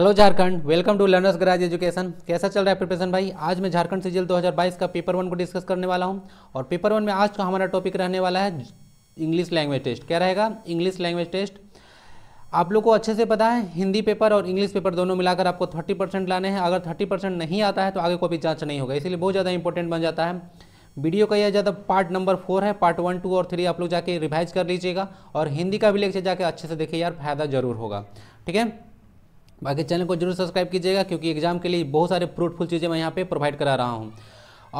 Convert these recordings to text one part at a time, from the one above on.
hello Jharkhand welcome to learners garage education कैसा चल रहा है प्रिपरेशन भाई आज मैं झारखंड से सीजीएल 2022 का पेपर वन को डिस्कस करने वाला हूं और पेपर वन में आज का हमारा टॉपिक रहने वाला है इंग्लिश लैंग्वेज टेस्ट क्या रहेगा इंग्लिश लैंग्वेज टेस्ट आप लोग को अच्छे से पता है हिंदी पेपर और इंग्लिश पेपर दोनों मिलाकर आपको थर्टी परसेंट लाने हैं अगर थर्टी परसेंट नहीं आता है तो आगे को भी जाँच नहीं होगा इसलिए बहुत ज़्यादा इंपॉर्टेंट बन जाता है वीडियो का यह ज़्यादा पार्ट नंबर फोर है पार्ट वन टू और थ्री आप लोग जाके रिवाइज कर लीजिएगा और हिंदी का भी लेक्चर जाके अच्छे से देखिए यार फायदा जरूर होगा ठीक है बाकी चैनल को जरूर सब्सक्राइब कीजिएगा क्योंकि एग्जाम के लिए बहुत सारे फ्रूटफुल चीज़ें मैं यहाँ पे प्रोवाइड करा रहा हूँ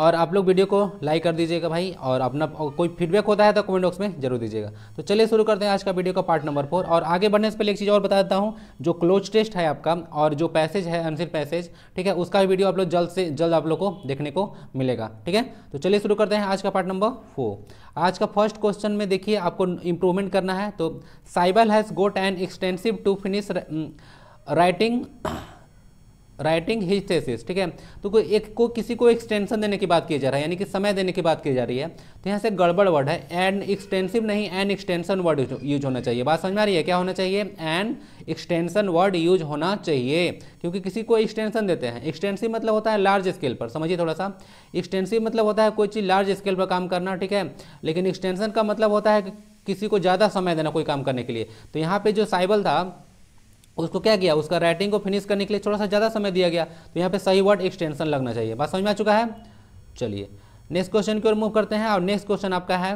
और आप लोग वीडियो को लाइक कर दीजिएगा भाई और अपना कोई फीडबैक होता है तो कमेंट बॉक्स में जरूर दीजिएगा तो चलिए शुरू करते हैं आज का वीडियो का पार्ट नंबर फोर और आगे बढ़ने से पहले एक चीज़ और बता देता हूँ जो क्लोज टेस्ट है आपका और जो पैसेज है आंसर पैसेज ठीक है उसका भी वीडियो आप लोग जल्द से जल्द आप लोग को देखने को मिलेगा ठीक है तो चलिए शुरू करते हैं आज का पार्ट नंबर फोर आज का फर्स्ट क्वेश्चन में देखिए आपको इम्प्रूवमेंट करना है तो Sybil has got and extensive to finish writing writing his thesis ठीक है तो कोई एक को किसी को एक्सटेंशन देने की बात की जा रहा है यानी कि समय देने की बात की जा रही है तो यहाँ से गड़बड़ वर्ड है एंड एक्सटेंसिव नहीं एंड एक्सटेंशन वर्ड यूज होना चाहिए बात समझ में आ रही है क्या होना चाहिए एंड एक्सटेंशन वर्ड यूज होना चाहिए क्योंकि किसी को एक्सटेंशन देते हैं एक्सटेंसिव मतलब होता है लार्ज स्केल पर समझिए थोड़ा सा एक्सटेंसिव मतलब होता है कोई चीज़ लार्ज स्केल पर काम करना ठीक है लेकिन एक्सटेंशन का मतलब होता है कि किसी को ज़्यादा समय देना कोई काम करने के लिए तो यहाँ पर जो साइबल था उसको क्या किया उसका राइटिंग को फिनिश करने के लिए थोड़ा सा ज़्यादा समय दिया गया तो यहाँ पे सही वर्ड एक्सटेंशन लगना चाहिए बात समझ में आ चुका है चलिए नेक्स्ट क्वेश्चन की ओर मूव करते हैं और नेक्स्ट क्वेश्चन आपका है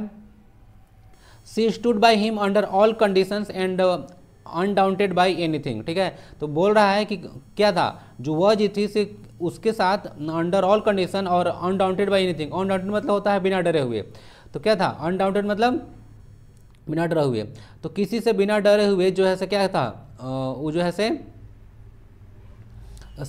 she stood by him under all condition and undaunted by anything ठीक है तो बोल रहा है कि क्या था जो वह जी थी से उसके साथ अंडर ऑल कंडीशन और अनडाउंटेड बाई एनीथिंग अनडाउंटेड मतलब होता है बिना डरे हुए तो क्या था अनडाउंटेड मतलब बिना डरे हुए तो किसी से बिना डरे हुए जो है क्या था वो जो है से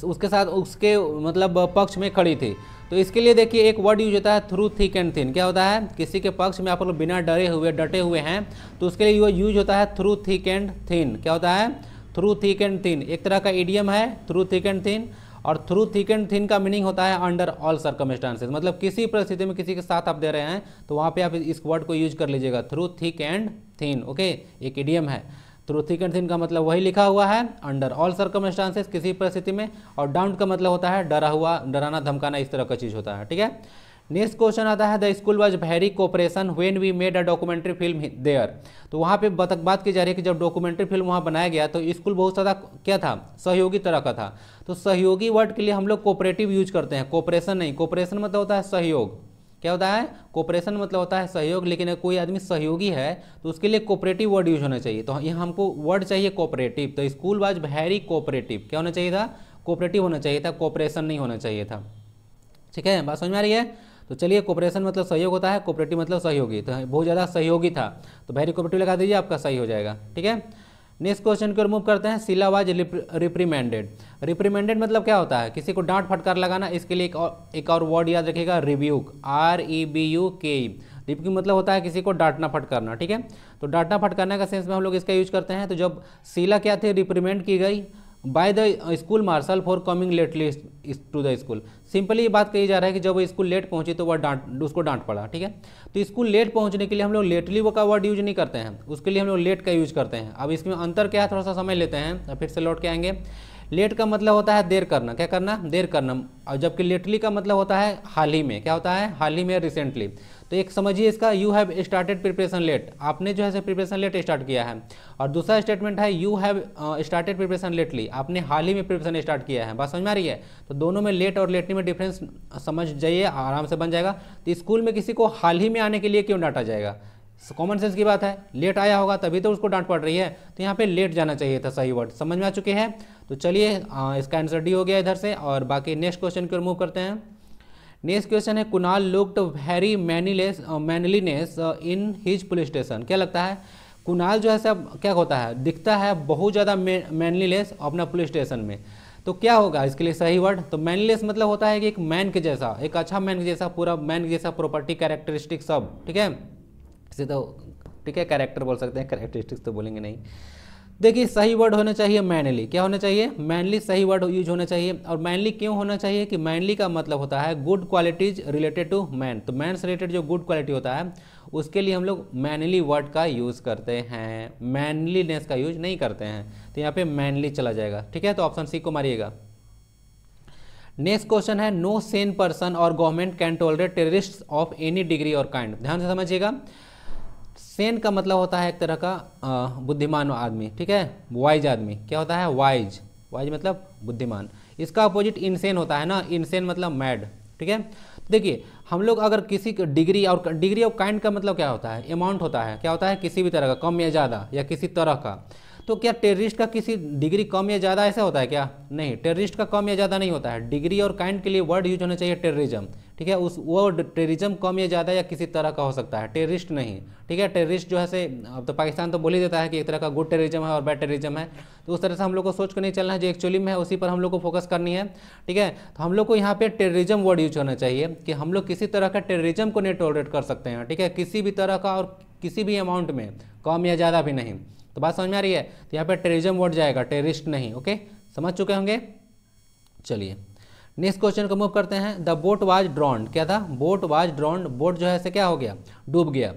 उसके साथ उसके मतलब पक्ष में खड़ी थी तो इसके लिए देखिए एक वर्ड यूज होता है थ्रू थिक एंड थिन क्या होता है किसी के पक्ष में आप लोग बिना डरे हुए डटे हुए हैं तो उसके लिए यूज होता है थ्रू थिक एंड थिन क्या होता है थ्रू थिक एंड थिन एक तरह का ईडियम है थ्रू थिक एंड थिन और थ्रू थिक एंड थिन का मीनिंग होता है अंडर ऑल सर्कमस्टांसेज मतलब किसी परिस्थिति में किसी के साथ आप दे रहे हैं तो वहाँ पर आप इस वर्ड को यूज कर लीजिएगा through thick and thin okay एक ईडियम है थ्रू थिक एंड थिन का मतलब वही लिखा हुआ है अंडर ऑल सर्कमस्टांसेस किसी परिस्थिति में और डाउन का मतलब होता है डरा हुआ डराना धमकाना इस तरह का चीज़ होता है ठीक है नेक्स्ट क्वेश्चन आता है the school was very cooperation when we made a documentary film there तो वहाँ पे बतक बात की जा रही है कि जब डॉक्यूमेंट्री फिल्म वहाँ बनाया गया तो स्कूल बहुत ज़्यादा क्या था सहयोगी तरह का था तो सहयोगी वर्ड के लिए हम लोग कोऑपरेटिव यूज करते हैं कोऑपरेशन नहीं कोऑपरेशन मतलब होता है सहयोग क्या होता है कोऑपरेशन मतलब होता है सहयोग लेकिन कोई आदमी सहयोगी है तो उसके लिए कोऑपरेटिव वर्ड यूज होना चाहिए तो यहाँ हमको वर्ड चाहिए कोऑपरेटिव तो स्कूल वाज वेरी कोऑपरेटिव क्या होना चाहिए था कोऑपरेटिव होना चाहिए था कोऑपरेशन नहीं होना चाहिए था ठीक है बात समझ में आ रही है तो चलिए कोऑपरेशन मतलब सहयोग होता है कोऑपरेटिव मतलब सहयोगी तो बहुत ज़्यादा सहयोगी था तो वेरी कोऑपरेटिव लगा दीजिए आपका सही हो जाएगा ठीक है नेक्स्ट क्वेश्चन की ओर मूव करते हैं सिलावाज रिप्रीमेंडेड रिप्रीमेंडेड मतलब क्या होता है किसी को डांट फटकार लगाना इसके लिए एक और एक और वर्ड याद रखिएगा rebuke R E B U K रिव्यू मतलब होता है किसी को डांटना फटकारना ठीक है तो डांटना फटकारना का सेंस में हम लोग इसका यूज करते हैं तो जब सिला क्या थे रिप्रीमेंड की गई by the school marshal for coming lately to the school simply ये बात कही जा रहा है कि जब वो स्कूल लेट पहुंची तो वह डांट उसको डांट पड़ा ठीक है तो स्कूल लेट पहुंचने के लिए हम लोग लेटली वो का वर्ड यूज नहीं करते हैं उसके लिए हम लोग लेट का यूज करते हैं अब इसमें अंतर क्या है थोड़ा सा समय लेते हैं फिर से लौट के आएंगे लेट का मतलब होता है देर करना क्या करना देर करना और जबकि लेटली का मतलब होता है हाल ही में क्या होता है हाल ही में रिसेंटली तो एक समझिए इसका you have started preparation late आपने जो है प्रिपरेशन लेट स्टार्ट किया है और दूसरा स्टेटमेंट है you have started preparation lately आपने हाल ही में प्रिपरेशन स्टार्ट किया है बात समझ में आ रही है तो दोनों में लेट और लेटली में डिफरेंस समझ जाइए आराम से बन जाएगा तो स्कूल में किसी को हाल ही में आने के लिए क्यों डांटा जाएगा कॉमन सेंस की बात है लेट आया होगा तभी तो उसको डांट पड़ रही है तो यहाँ पे लेट जाना चाहिए था सही वर्ड समझ में आ चुके हैं तो चलिए इसका आंसर डी हो गया इधर से और बाकी नेक्स्ट क्वेश्चन की ओर मूव करते हैं नेक्स्ट क्वेश्चन है Kunal looked very manliness manliness in his police station क्या लगता है कुणाल जो है सब क्या होता है दिखता है बहुत ज़्यादा मैनलीनेस अपना पुलिस स्टेशन में तो क्या होगा इसके लिए सही वर्ड तो मैनलेस मतलब होता है कि एक मैन के जैसा एक अच्छा मैन के जैसा पूरा मैन के जैसा प्रॉपर्टी कैरेक्टरिस्टिक सब ठीक है इसे तो ठीक है कैरेक्टर बोल सकते हैं करेक्टरिस्टिक्स तो बोलेंगे नहीं देखिए सही वर्ड होना चाहिए मैनली क्या होना चाहिए मैनली सही वर्ड यूज होना चाहिए और मैनली क्यों होना चाहिए कि मैनली का मतलब होता है good qualities related to man तो मैन रिलेटेड जो गुड क्वालिटी होता है उसके लिए हम लोग मैनली वर्ड का यूज़ करते हैं मैनलीनेस का यूज नहीं करते हैं तो यहाँ पे मैनली चला जाएगा ठीक है तो ऑप्शन सी को मारिएगा नेक्स्ट क्वेश्चन है no sane person or government can tolerate terrorist of any degree or kind ध्यान से समझिएगा सेन का मतलब होता है एक तरह का बुद्धिमान आदमी ठीक है वाइज आदमी क्या होता है वाइज वाइज मतलब बुद्धिमान इसका अपोजिट इनसेन होता है ना इनसेन मतलब मैड ठीक है तो देखिए हम लोग अगर किसी डिग्री और डिग्री ऑफ काइंड का मतलब क्या होता है अमाउंट होता है क्या होता है किसी भी तरह का कम या ज़्यादा या किसी तरह का तो क्या टेररिस्ट का किसी डिग्री कम या ज़्यादा ऐसा होता है क्या नहीं टेररिस्ट का कम या ज़्यादा नहीं होता है डिग्री और काइंड के लिए वर्ड यूज होना चाहिए टेररिज्म ठीक है उस वो टेररिज्म कम या ज़्यादा या किसी तरह का हो सकता है टेररिस्ट नहीं ठीक है टेररिस्ट जो है से अब तो पाकिस्तान तो बोल ही देता है कि एक तरह का गुड टेररिज्म है और बैड टेररिज्म है तो उस तरह से हम लोग को सोच कर नहीं चलना है जो एक्चुअली में है उसी पर हम लोग को फोकस करनी है ठीक है तो हम लोग को यहाँ पर टेररिज्म वर्ड यूज होना चाहिए कि हम लोग किसी तरह का टेररिज्म को नहीं टॉलरेट कर सकते हैं ठीक है किसी भी तरह का और किसी भी अमाउंट में कम या ज़्यादा भी नहीं तो बात समझ में आ रही है तो यहाँ पर टेररिज्म वर्ड जाएगा टेररिस्ट नहीं ओके समझ चुके होंगे चलिए नेक्स्ट क्वेश्चन को मूव करते हैं द बोट वाज ड्रॉन्ड क्या था बोट वाज ड्रॉन्ड बोट जो है ऐसे क्या हो गया डूब गया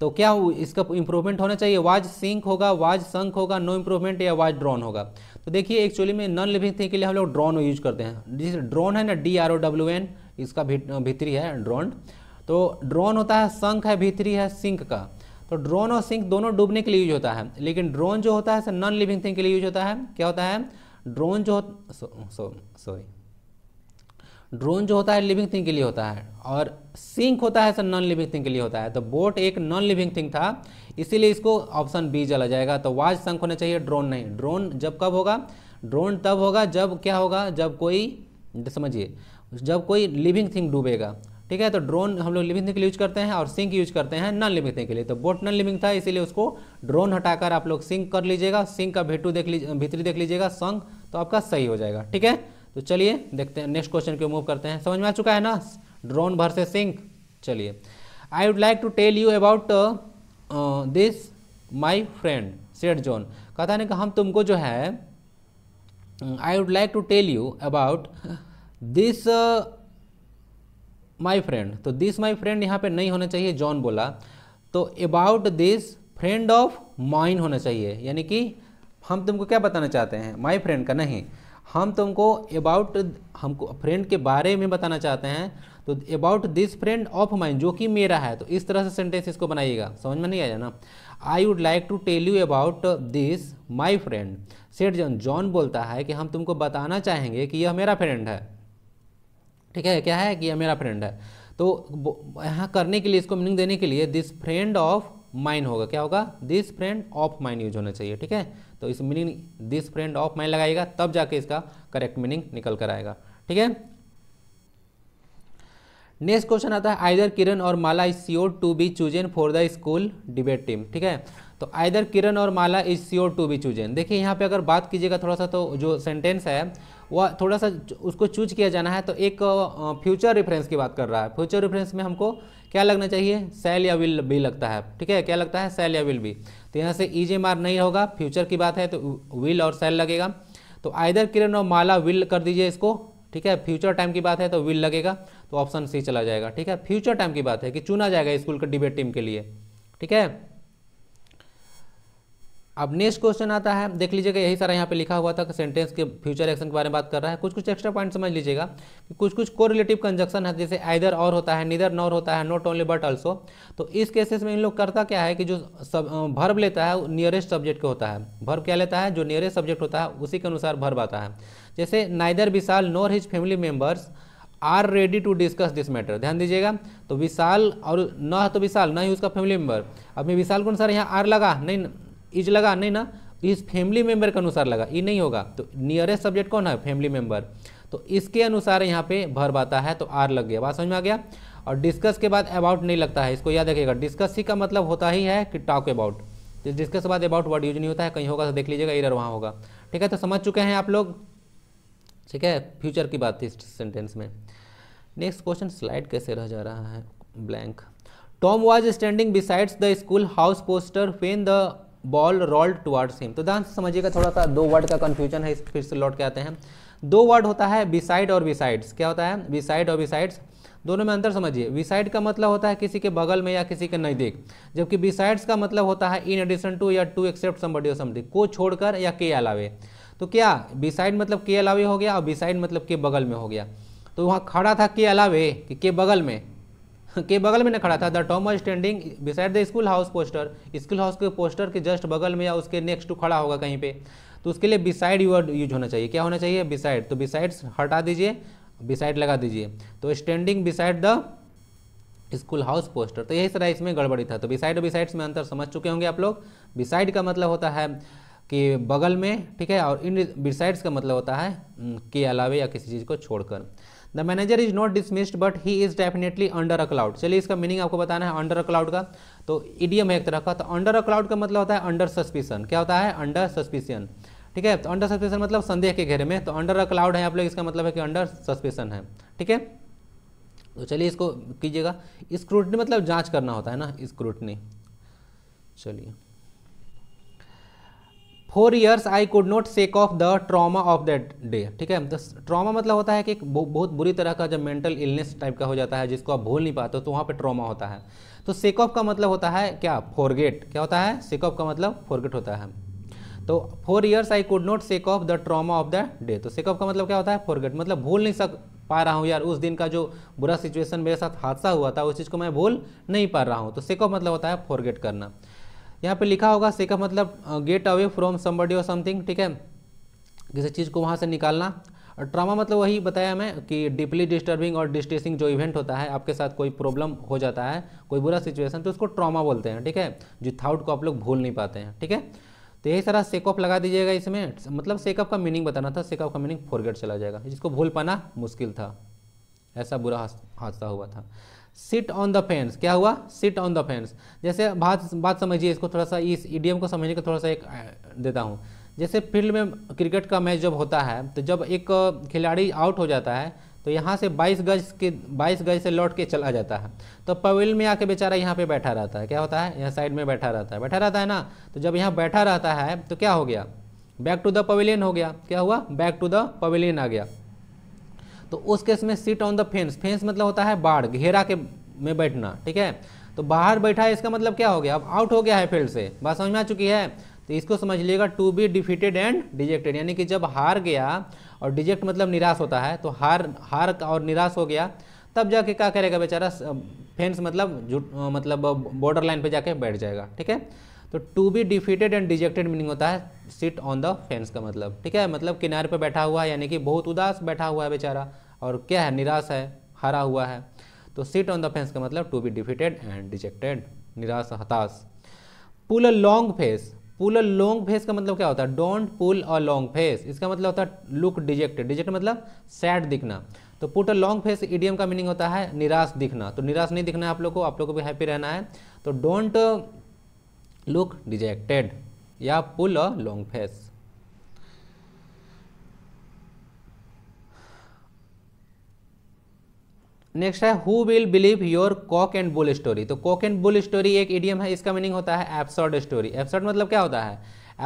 तो क्या इसका इंप्रूवमेंट होना चाहिए वाज सिंक होगा वाज संक होगा नो इंप्रूवमेंट या वाज ड्रॉन होगा तो देखिए एक्चुअली में नॉन लिविंग थिंग के लिए हम लोग ड्रोन यूज करते हैं जिस ड्रोन है ना D R O W N इसका भीतरी है ड्रोन तो ड्रोन होता है संक है भीतरी है सिंक का तो ड्रोन और सिंक दोनों डूबने के लिए यूज होता है लेकिन ड्रोन जो होता है नॉन लिविंग थिंग के लिए यूज होता है क्या होता है ड्रोन जो सॉरी सो, सो, ड्रोन जो होता है लिविंग थिंग के लिए होता है और सिंक होता है सर नॉन लिविंग थिंग के लिए होता है तो बोट एक नॉन लिविंग थिंग था इसीलिए इसको ऑप्शन बी चला जाएगा तो वाज संक होना चाहिए ड्रोन नहीं ड्रोन जब कब होगा ड्रोन तब होगा जब क्या होगा जब कोई समझिए जब कोई लिविंग थिंग डूबेगा ठीक है तो ड्रोन हम लोग लिविंग थिंग के लिए यूज करते हैं और सिंक यूज करते हैं नॉन लिविंग थिंग के लिए तो बोट नॉन लिविंग था इसीलिए उसको ड्रोन हटाकर आप लोग सिंक कर लीजिएगा सिंक का भेटू देख लीजिए भीतरी देख लीजिएगा संग तो आपका सही हो जाएगा ठीक है तो चलिए देखते हैं नेक्स्ट क्वेश्चन के मूव करते हैं समझ में आ चुका है ना ड्रोन से सिंक चलिए I would like to tell you about this my friend Seth John कहता नहीं कि हम तुमको जो है I would like to tell you about this my friend तो दिस माई फ्रेंड यहाँ पे नहीं होना चाहिए जॉन बोला तो about this friend of mine होना चाहिए यानी कि हम तुमको क्या बताना चाहते हैं माई फ्रेंड का नहीं हम तुमको अबाउट हमको फ्रेंड के बारे में बताना चाहते हैं तो about this friend of mine जो कि मेरा है तो इस तरह से सेंटेंस इसको बनाइएगा समझ में नहीं आया ना I would like to tell you about this my friend Seth John John बोलता है कि हम तुमको बताना चाहेंगे कि यह मेरा फ्रेंड है ठीक है क्या है कि यह मेरा फ्रेंड है तो यहाँ करने के लिए इसको मीनिंग देने के लिए दिस फ्रेंड ऑफ माइंड होगा क्या होगा this friend of mind use होना चाहिए ठीक है तो इस meaning this friend of mine लगाएगा तब जाके इसका करेक्ट मीनिंग निकल कर आएगा ठीक है नेक्स्ट क्वेश्चन आता है आइदर किरण और Mala is so to be chosen for the school debate team ठीक है तो आइदर किरण और Mala is so to be chosen देखिए यहाँ पे अगर बात कीजिएगा थोड़ा सा तो जो सेंटेंस है वह थोड़ा सा उसको चूज किया जाना है तो एक फ्यूचर रेफरेंस की बात कर रहा है फ्यूचर रेफरेंस में हमको क्या लगना चाहिए सेल या विल भी लगता है ठीक है क्या लगता है सेल या विल भी तो यहाँ से ई जे मार नहीं होगा फ्यूचर की बात है तो विल और सेल लगेगा तो आइदर किरण और माला विल कर दीजिए इसको ठीक है फ्यूचर टाइम की बात है तो विल लगेगा तो ऑप्शन सी चला जाएगा ठीक है फ्यूचर टाइम की बात है कि चुना जाएगा स्कूल के डिबेट टीम के लिए ठीक है अब नेक्स्ट क्वेश्चन आता है देख लीजिएगा यही सारा यहाँ पे लिखा हुआ था सेंटेंस के फ्यूचर एक्शन के बारे में बात कर रहा है कुछ कुछ एक्स्ट्रा पॉइंट समझ लीजिएगा कि कुछ कुछ को रिलेटिव कंजक्शन है जैसे आइदर और होता है नीदर नॉर होता है नॉट ओनली बट ऑल्सो तो इस केसेस में इन लोग करता क्या है कि जो सब भर्व लेता है नियरेस्ट सब्जेक्ट के होता है भर्व क्या लेता है जो नियरेस्ट सब्जेक्ट होता है उसी के अनुसार भर्व आता है जैसे neither Vishal nor his family members are ready to discuss this matter ध्यान दीजिएगा तो विशाल और न तो विशाल न ही उसका फैमिली मेम्बर अभी विशाल कौन सर यहाँ आर लगा नहीं इज लगा नहीं ना इस फैमिली मेंबर के अनुसार लगा ये नहीं होगा तो नियरेस्ट सब्जेक्ट कौन है फैमिली मेंबर तो इसके अनुसार यहाँ पे भर्ब आता है तो आर लग गया बात समझ में आ गया और डिस्कस के बाद अबाउट नहीं लगता है इसको याद रखिएगा डिस्कस ही का मतलब होता ही है कि टॉक अबाउट तो डिस्कस के बाद अबाउट वर्ड यूज नहीं होता है कहीं होगा तो देख लीजिएगा इधर वहाँ होगा ठीक है तो समझ चुके हैं आप लोग ठीक है फ्यूचर की बात थी इस सेंटेंस में नेक्स्ट क्वेश्चन स्लाइड कैसे रह जा रहा है blank Tom was standing besides the school house poster when the ball rolled towards him तो ध्यान से समझिएगा थोड़ा सा दो वर्ड का कन्फ्यूजन है फिर से लौट के आते हैं दो वर्ड होता है बिसाइड और बिसाइड्स क्या होता है बिसाइड और बिसाइड्स दोनों में अंतर समझिए बिसाइड का मतलब होता है किसी के बगल में या किसी के नज़दीक जबकि बिसाइड्स का मतलब होता है इन एडिशन टू या टू एक्सेप्ट समबडी और समथिंग को छोड़कर या के अलावे तो क्या बिसाइड मतलब के अलावे हो गया और बिसाइड मतलब के बगल में हो गया तो वहाँ खड़ा था के अलावे कि के बगल में के बगल में न खड़ा था the Tom was standing beside the school house poster school house के पोस्टर के जस्ट बगल में या उसके नेक्स्ट टू खड़ा होगा कहीं पे तो उसके लिए बिसाइड यूर यूज होना चाहिए क्या होना चाहिए बिसाइड तो बिसाइड्स हटा दीजिए बिसाइड लगा दीजिए तो standing beside the school house poster तो यही सारा इसमें गड़बड़ी था तो बिसाइड और बिसाइड्स में अंतर समझ चुके होंगे आप लोग बिसाइड का मतलब होता है कि बगल में ठीक है और इन बिसाइड्स का मतलब होता है के अलावा या किसी चीज़ को छोड़कर the manager is not dismissed but he is definitely under a cloud चलिए इसका मीनिंग आपको बताना है अंडर अ क्लाउड का तो ईडीएम है एक तरह का तो अंडर अ क्लाउड का मतलब होता है अंडर सस्पिशन क्या होता है अंडर सस्पिशन ठीक है तो अंडर सस्पेशन मतलब संदेह के घेरे में तो अंडर अ क्लाउड है आप लोग इसका मतलब है कि अंडर सस्पेशन है ठीक है तो चलिए इसको कीजिएगा स्क्रूटनी मतलब जांच करना होता है ना स्क्रूटनी चलिए four years I could not shake off the trauma of that day ठीक है तो ट्रॉमा मतलब होता है कि बहुत बुरी तरह का जब मेंटल इलनेस टाइप का हो जाता है जिसको आप भूल नहीं पाते हो तो वहाँ पे ट्रॉमा होता है तो सेक ऑफ का मतलब होता है क्या फोरगेट क्या होता है सेक ऑफ का मतलब फोरगेट होता है तो four years I could not shake off the trauma of the day तो सेक ऑफ का मतलब क्या होता है फोरगेट मतलब भूल नहीं सक पा रहा हूँ यार उस दिन का जो बुरा सिचुएशन मेरे साथ हादसा हुआ था उस चीज़ को मैं भूल नहीं पा रहा हूँ तो सेक ऑफ मतलब होता है फोरगेट करना यहाँ पे लिखा होगा सेकअप मतलब गेट अवे फ्रॉम समबडी और समथिंग ठीक है किसी चीज़ को वहाँ से निकालना और ट्रामा मतलब वही बताया मैं कि डीपली डिस्टर्बिंग और डिस्ट्रेसिंग जो इवेंट होता है आपके साथ कोई प्रॉब्लम हो जाता है कोई बुरा सिचुएशन तो उसको ट्रामा बोलते हैं ठीक है जो थाउट को आप लोग भूल नहीं पाते हैं ठीक है तो यही सारा सेकअप लगा दीजिएगा इसमें मतलब सेकअप का मीनिंग बताना था सेकअप का मीनिंग फोरगेट चला जाएगा जिसको भूल पाना मुश्किल था ऐसा बुरा हादसा हुआ था सिट ऑन द फेंस क्या हुआ सिट ऑन द फेंस जैसे बात बात समझिए इसको थोड़ा सा इस ईडीएम को समझने का थोड़ा सा एक देता हूँ जैसे फील्ड में क्रिकेट का मैच जब होता है तो जब एक खिलाड़ी आउट हो जाता है तो यहाँ से 22 गज के 22 गज से लौट के चला जाता है तो पवेल में आके बेचारा यहाँ पे बैठा रहता है क्या होता है यहाँ साइड में बैठा रहता है बैठा रहता है ना तो जब यहाँ बैठा रहता है तो क्या हो गया बैक टू द पवेलियन हो गया क्या हुआ बैक टू द पवेलियन आ गया तो उस केस में sit on the fence fence मतलब होता है बाढ़ घेरा के में बैठना ठीक है तो बाहर बैठा है इसका मतलब क्या हो गया अब आउट हो गया है फील्ड से बात समझ में आ चुकी है तो इसको समझ लीजिएगा to be defeated and dejected यानी कि जब हार गया और डिजेक्ट मतलब निराश होता है तो हार हार और निराश हो गया तब जाके क्या करेगा बेचारा फेंस मतलब मतलब बॉर्डर लाइन पर जाके बैठ जाएगा ठीक है तो to be defeated and dejected meaning होता है सिट ऑन द फेंस का मतलब ठीक है मतलब किनारे पर बैठा हुआ है यानी कि बहुत उदास बैठा हुआ है बेचारा और क्या है निराश है हरा हुआ है तो सिट ऑन द फेंस का मतलब to be defeated and dejected निराश हताश pull a long face pull a long face का मतलब क्या होता है don't pull a long face इसका मतलब होता है लुक डिजेक्टेड डिजेक्ट मतलब सैड दिखना तो put a long face EDM का मीनिंग होता है निराश दिखना तो निराश नहीं दिखना है आप लोग को आप लोग को भी हैप्पी रहना है तो डोंट लुक डिजेक्टेड या pull a long face next है who will believe your cock and bull story तो कॉक एंड बुल स्टोरी एक इडियम है इसका मीनिंग होता है एब्सर्ड स्टोरी एब्सर्ड मतलब क्या होता है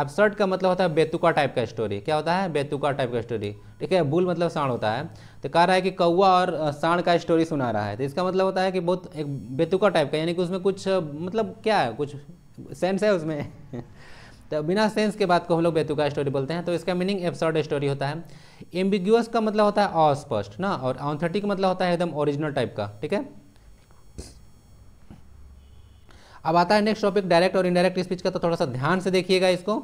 एब्सर्ड का मतलब होता है बेतुका टाइप का स्टोरी क्या होता है बेतुका टाइप का स्टोरी ठीक है बुल मतलब सांड होता है तो कह रहा है कि कौआ और सांड का स्टोरी सुना रहा है तो इसका मतलब होता है कि बहुत एक बेतुका टाइप का यानी कि उसमें कुछ मतलब क्या है कुछ सेंस है उसमें तो बिना सेंस के बात को हम लोग बेतुका स्टोरी बोलते हैं तो इसका मीनिंग एब्सर्ड स्टोरी होता है एम्बिग्यूस का मतलब होता है अस्पष्ट ना और ऑन्थेटिक मतलब होता है एकदम ओरिजिनल टाइप का ठीक है अब आता है नेक्स्ट टॉपिक डायरेक्ट और इनडायरेक्ट स्पीच का तो थोड़ा सा ध्यान से देखिएगा इसको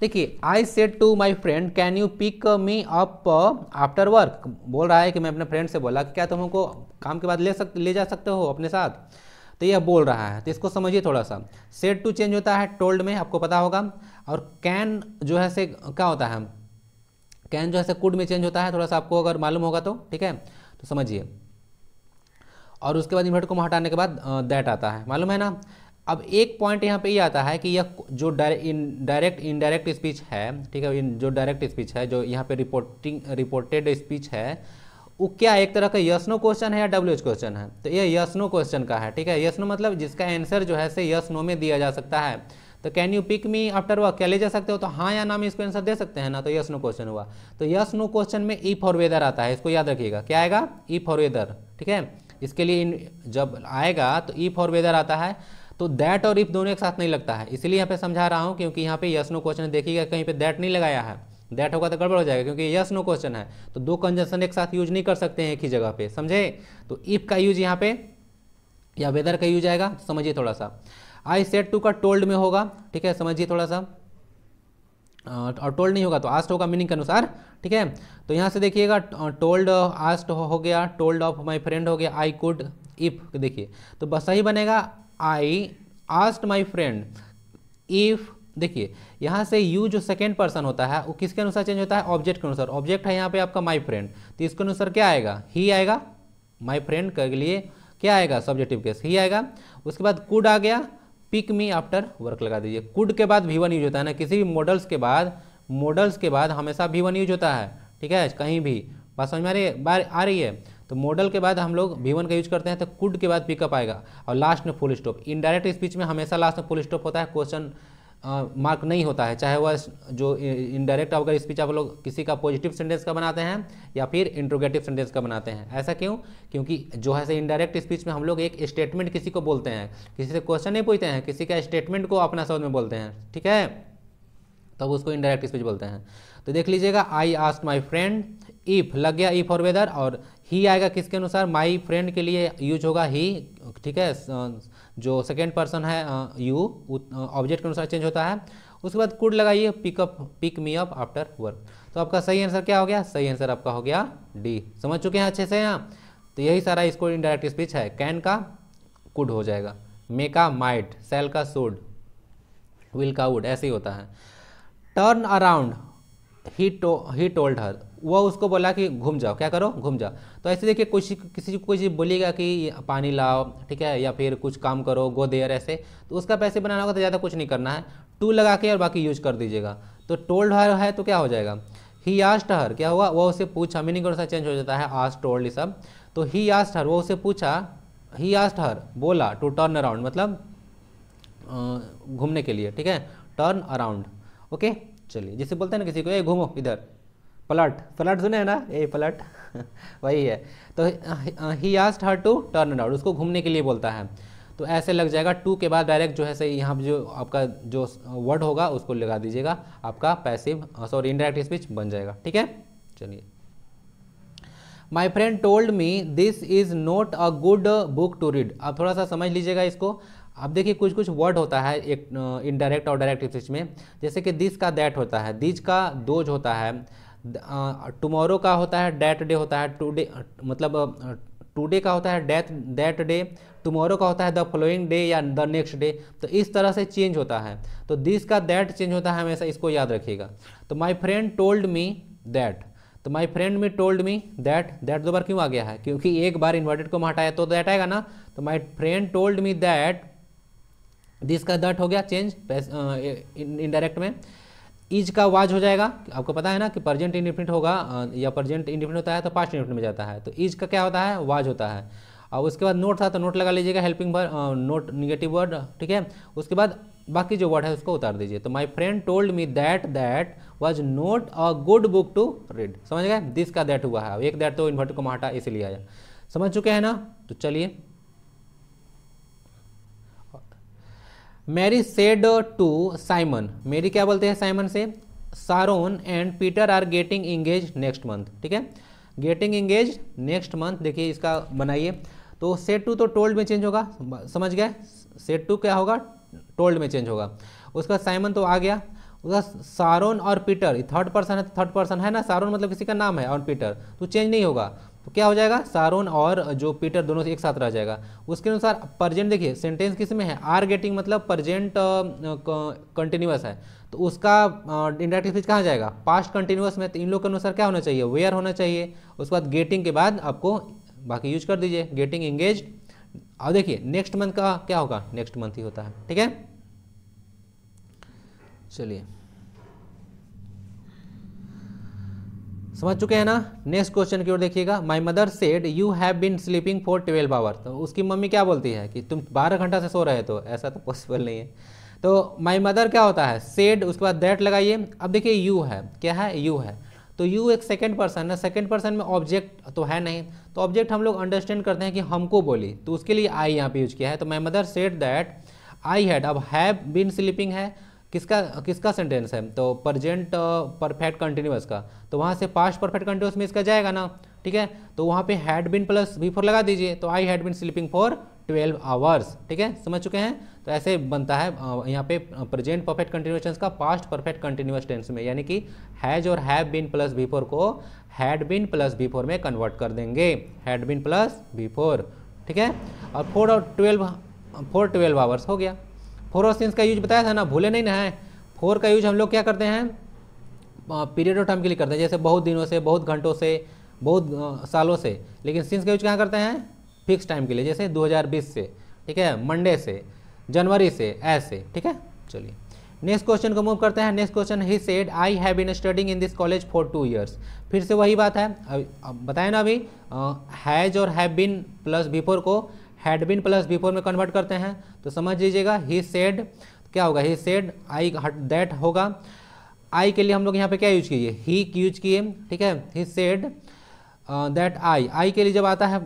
देखिए I said to my friend can you pick me up after work बोल रहा है कि मैं अपने फ्रेंड से बोला क्या तुम हमको काम के बाद ले सक ले जा सकते हो अपने साथ तो यह बोल रहा है तो इसको समझिए थोड़ा सा सेट टू चेंज होता है टोल्ड में आपको पता होगा और कैन जो है से क्या होता है कैन जो है से कुड में चेंज होता है थोड़ा सा आपको अगर मालूम होगा तो ठीक है तो समझिए और उसके बाद इन्वर्ट को हटाने के बाद दैट आता है मालूम है ना अब एक पॉइंट यहाँ पे ये यह आता है कि यह जो डायरेक्ट इनडायरेक्ट स्पीच है ठीक है जो डायरेक्ट स्पीच है जो यहाँ पे रिपोर्टिंग रिपोर्टेड स्पीच है वो क्या एक तरह का यशनो क्वेश्चन है या डब्ल्यू क्वेश्चन है तो ये यशनो क्वेश्चन का है ठीक है यशनो मतलब जिसका आंसर जो है से यस नो में दिया जा सकता है तो can you pick me after work क्या ले जा सकते हो तो हाँ या ना में इसको आंसर दे सकते हैं ना तो यस नो क्वेश्चन हुआ तो यस नो क्वेश्चन में ई फॉर वेदर आता है इसको याद रखिएगा क्या आएगा ई फॉर वेदर ठीक है इसके लिए इन जब आएगा तो ई फॉर वेदर आता है तो दैट और इफ दोनों एक साथ नहीं लगता है इसलिए यहाँ पे समझा रहा हूँ क्योंकि यहाँ पे यस नो क्वेश्चन देखिएगा कहीं पे दैट नहीं लगाया है दैट होगा तो गड़बड़ हो जाएगा क्योंकि यस नो क्वेश्चन है तो दो कंजेंशन एक साथ यूज नहीं कर सकते हैं एक ही जगह पे समझे तो इफ का यूज यहाँ पे या वेदर का यूज आएगा तो समझिए थोड़ा सा आई सेट टू का टोल्ड में होगा ठीक है समझिए थोड़ा सा और टोल्ड नहीं होगा तो आस्ट होगा मीनिंग के अनुसार ठीक है तो यहाँ से देखिएगा टोल्ड आस्ट हो गया टोल्ड ऑफ माई फ्रेंड हो गया आई कुड इफ देखिए तो बस सही बनेगा I asked my friend if देखिए यहाँ से यू जो सेकेंड पर्सन होता है वो किसके अनुसार चेंज होता है ऑब्जेक्ट के अनुसार ऑब्जेक्ट है यहाँ पे आपका माई फ्रेंड तो इसके अनुसार क्या आएगा ही आएगा माई फ्रेंड के लिए क्या आएगा सब्जेक्टिव केस ही आएगा उसके बाद कुड आ गया पिक मी आफ्टर वर्क लगा दीजिए कुड के बाद भी वन यूज होता है ना किसी भी मॉडल्स के बाद मॉडल्स के बाद हमेशा भी वन यूज होता है ठीक है कहीं भी बात समझ में आ रही है आ रही है तो मॉडल के बाद हम लोग भी वन का यूज करते हैं तो कुड के बाद पिकअप आएगा और लास्ट में फुल स्टॉप इनडायरेक्ट स्पीच में हमेशा लास्ट में फुल स्टॉप होता है क्वेश्चन मार्क नहीं होता है चाहे वह जो इनडायरेक्ट अगर स्पीच आप लोग किसी का पॉजिटिव सेंटेंस का बनाते हैं या फिर इंट्रोगेटिव सेंटेंस का बनाते हैं ऐसा क्यों क्योंकि जो है इनडायरेक्ट स्पीच में हम लोग एक स्टेटमेंट किसी को बोलते हैं किसी से क्वेश्चन नहीं पूछते हैं किसी का स्टेटमेंट को अपना शब्द में बोलते हैं ठीक है तब तो उसको इनडायरेक्ट स्पीच बोलते हैं तो देख लीजिएगा I ask my friend if लग गया इफ़ और वेदर और ही आएगा किसके अनुसार माई फ्रेंड के लिए यूज होगा ही ठीक है जो सेकेंड पर्सन है यू ऑब्जेक्ट के अनुसार चेंज होता है उसके बाद कुड लगाइए pickup pick me up after work तो आपका सही आंसर क्या हो गया सही आंसर आपका हो गया डी समझ चुके हैं अच्छे से यहाँ तो यही सारा इसको इनडायरेक्ट स्पीच है कैन का कुड हो जाएगा मे का माइट सेल का सोड विल का वुड ऐसे ही होता है turn around he to he told her वह उसको बोला कि घूम जाओ क्या करो घूम जाओ तो ऐसे देखिए कुछ किसी को कुछ बोलेगा कि पानी लाओ ठीक है या फिर कुछ काम करो गो देयर ऐसे तो उसका पैसे बनाना होगा तो ज़्यादा कुछ नहीं करना है टू लगा के और बाकी यूज कर दीजिएगा तो टोल्ड हर है तो क्या हो जाएगा ही आस्ट हर क्या हुआ वह उसे पूछा मीनिंग और चेंज हो जाता है आस्ट टोल्ड ये सब तो ही आस्ट हर वो उसे पूछा ही आस्ट हर बोला टू टर्न अराउंड मतलब घूमने के लिए ठीक है टर्न अराउंड ओके चलिए जैसे बोलते हैं ना किसी को ए घूमो इधर पलट पलट सुने है ना ये पलट वही है तो he asked her to turn around उसको घूमने के लिए बोलता है तो ऐसे लग जाएगा टू के बाद डायरेक्ट जो है सही यहाँ जो आपका जो वर्ड होगा उसको लगा दीजिएगा आपका पैसिव सॉरी इनडायरेक्ट स्पीच बन जाएगा ठीक है चलिए my friend told me this is not a good book to read आप थोड़ा सा समझ लीजिएगा इसको अब देखिए कुछ कुछ वर्ड होता है एक इनडायरेक्ट और डायरेक्ट स्पीच में जैसे कि दिस का दैट होता है दिज का दोज होता है टुमारो का होता है डैट डे होता है टूडे मतलब टूडे का होता है डेथ दैट डे टुमारो का होता है द फॉलोइंग डे या द नेक्स्ट डे तो इस तरह से चेंज होता है तो दिस का दैट चेंज होता है हमेशा इसको याद रखिएगा तो my friend told me that तो my friend me told me that that दो बार क्यों आ गया है क्योंकि एक बार इन्वर्टेड को हटाया तो दैट आएगा ना तो my friend told me that this का दैट हो गया चेंज इनडायरेक्ट में इज का वाज हो जाएगा आपको पता है ना कि प्रजेंट इंडिफिनिट होगा या प्रजेंट इंडिफिनिट होता है तो पास्ट इंडिफिनिट में जाता है तो इज का क्या होता है वाज होता है और उसके बाद नोट था तो नोट लगा लीजिएगा helping word not negative word ठीक है उसके बाद बाकी जो वर्ड है उसको उतार दीजिए तो my friend told me that that was not a good book to read समझ गए दिस का दैट हुआ है एक दैट तो इन्वर्ट को माटा इसीलिए आया समझ चुके हैं ना तो चलिए मैरी सेड टू साइमन मेरी क्या बोलते हैं साइमन से Sharon and Peter are getting engaged next month ठीक है गेटिंग इंगेज नेक्स्ट मंथ देखिए इसका बनाइए तो सेट टू तो टोल्ड में चेंज होगा समझ गए सेट टू क्या होगा टोल्ड में चेंज होगा उसका साइमन तो आ गया उसका सारोन और पीटर थर्ड पर्सन है थर्ड पर्सन है ना सारोन मतलब किसी का नाम है और पीटर तो चेंज नहीं होगा तो क्या हो जाएगा सारोन और जो पीटर दोनों एक साथ रह जाएगा उसके अनुसार प्रजेंट देखिए सेंटेंस किस में है आर गेटिंग मतलब प्रजेंट कंटिन्यूस है तो उसका इंडायरेक्ट स्पीच कहाँ जाएगा पास्ट कंटिन्यूस में तो इन लोग के अनुसार क्या होना चाहिए वेयर होना चाहिए उसके बाद गेटिंग के बाद आपको बाकी यूज कर दीजिए गेटिंग एंगेज और देखिए नेक्स्ट मंथ का क्या होगा नेक्स्ट मंथ ही होता है ठीक है चलिए समझ चुके हैं ना नेक्स्ट क्वेश्चन की ओर देखिएगा my mother said you have been sleeping for twelve hour तो उसकी मम्मी क्या बोलती है कि तुम बारह घंटा से सो रहे तो ऐसा तो पॉसिबल नहीं है तो माई मदर क्या होता है सेड उसके बाद दैट लगाइए अब देखिए यू है क्या है यू है तो यू एक सेकेंड पर्सन है सेकेंड पर्सन में ऑब्जेक्ट तो है नहीं तो ऑब्जेक्ट हम लोग अंडरस्टैंड करते हैं कि हमको बोली तो उसके लिए आई यहाँ पे यूज किया है तो my mother said that I had अब हैव बिन स्लीपिंग है किसका किसका सेंटेंस है तो प्रजेंट परफेक्ट कंटिन्यूस का तो वहाँ से पास्ट परफेक्ट कंटिन्यूस में इसका जाएगा ना ठीक है तो वहाँ पे had been plus V four लगा दीजिए तो I had been sleeping for twelve hours ठीक है समझ चुके हैं तो ऐसे बनता है uh, यहाँ पे प्रेजेंट परफेक्ट कंटिन्यूस टेंस का पास्ट परफेक्ट कंटिन्यूस टेंस में यानी कि हैज और have been plus V four को had been plus V four में कन्वर्ट कर देंगे had been plus V four ठीक है और फोर और ट्वेल्व फोर ट्वेल्व आवर्स हो गया फोर और सिंस का यूज बताया था ना भूले नहीं ना है फोर का यूज हम लोग क्या करते हैं पीरियड ऑफ टाइम के लिए करते हैं जैसे बहुत दिनों से बहुत घंटों से बहुत सालों से लेकिन सिंस का यूज कहाँ करते हैं फिक्स टाइम के लिए जैसे 2020 से ठीक है मंडे से जनवरी से ऐसे ठीक है चलिए नेक्स्ट क्वेश्चन को मूव करते हैं next question he said I have been studying in this college for two years फिर से वही बात है अभी बताए ना अभी हैज़ और हैव बीन प्लस बिफोर को हैड बिन प्लस बिफोर में कन्वर्ट करते हैं तो समझ लीजिएगा ही सेड क्या होगा ही सेड आई दैट होगा आई के लिए हम लोग यहाँ पे क्या यूज किए ही यूज किए ठीक है ही सेड दैट आई आई के लिए जब आता है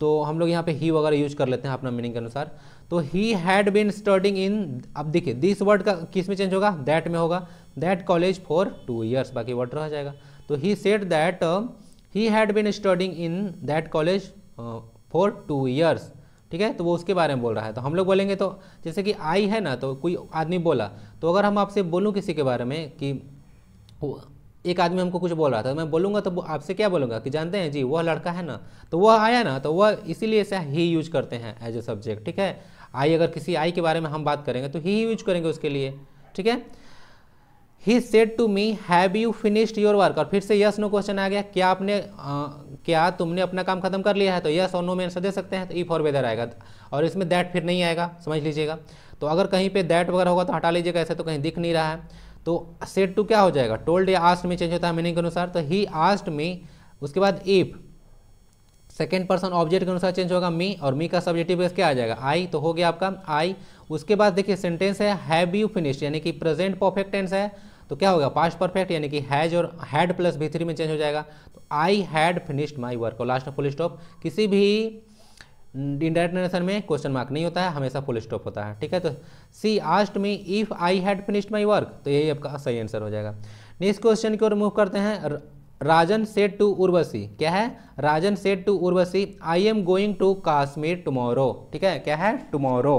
तो हम लोग यहाँ पे ही वगैरह यूज कर लेते हैं अपना मीनिंग के अनुसार तो ही हैड बिन स्टडिंग इन अब देखिए दिस वर्ड का किस में चेंज होगा दैट में होगा that college for two years बाकी वर्ड रह जाएगा तो he said that he had been studying in that college for two years ठीक है तो वो उसके बारे में बोल रहा है तो हम लोग बोलेंगे तो जैसे कि आई है ना तो कोई आदमी बोला तो अगर हम आपसे बोलूँ किसी के बारे में कि एक आदमी हमको कुछ बोल रहा था तो मैं बोलूँगा तो आपसे क्या बोलूँगा कि जानते हैं जी वह लड़का है ना तो वह आया ना तो वह इसीलिए ऐसा ही यूज करते हैं एज ए सब्जेक्ट ठीक है आई अगर किसी आई के बारे में हम बात करेंगे तो ही यूज करेंगे उसके लिए ठीक है he said to me have you finished your work और फिर से यस नो क्वेश्चन आ गया क्या आपने आ, क्या तुमने अपना काम खत्म कर लिया है तो यस और नो में आंसर दे सकते हैं तो ई फॉर वेदर आएगा और इसमें दैट फिर नहीं आएगा समझ लीजिएगा तो अगर कहीं पे दैट वगैरह होगा तो हटा लीजिएगा ऐसे तो कहीं दिख नहीं रहा है तो सेट टू क्या हो जाएगा टोल्ड या आस्ट में चेंज होता है मीनिंग के अनुसार तो ही आस्ट में उसके बाद इफ़ सेकेंड पर्सन ऑब्जेक्ट के अनुसार चेंज होगा मी और मी का सब्जेक्टिव बेस क्या आ जाएगा आई तो हो गया आपका आई उसके बाद देखिए सेंटेंस है हैव यू फिनिश यानी कि प्रेजेंट परफेक्ट टेंस है तो क्या होगा पास्ट परफेक्ट यानी कि हैज और हैड प्लस भी थ्री में चेंज हो जाएगा तो I had finished my work और लास्ट में फुल स्टॉप किसी भी इंडायरेक्ट नरेशन में क्वेश्चन मार्क नहीं होता है हमेशा फुल स्टॉप होता है ठीक है तो she asked me if I had finished my work तो यही आपका सही आंसर हो जाएगा नेक्स्ट क्वेश्चन की ओर मूव करते हैं राजन सेट टू उर्वशी क्या है Rajan said to Urvashi I am going to Kashmir tomorrow ठीक है क्या है टुमोरो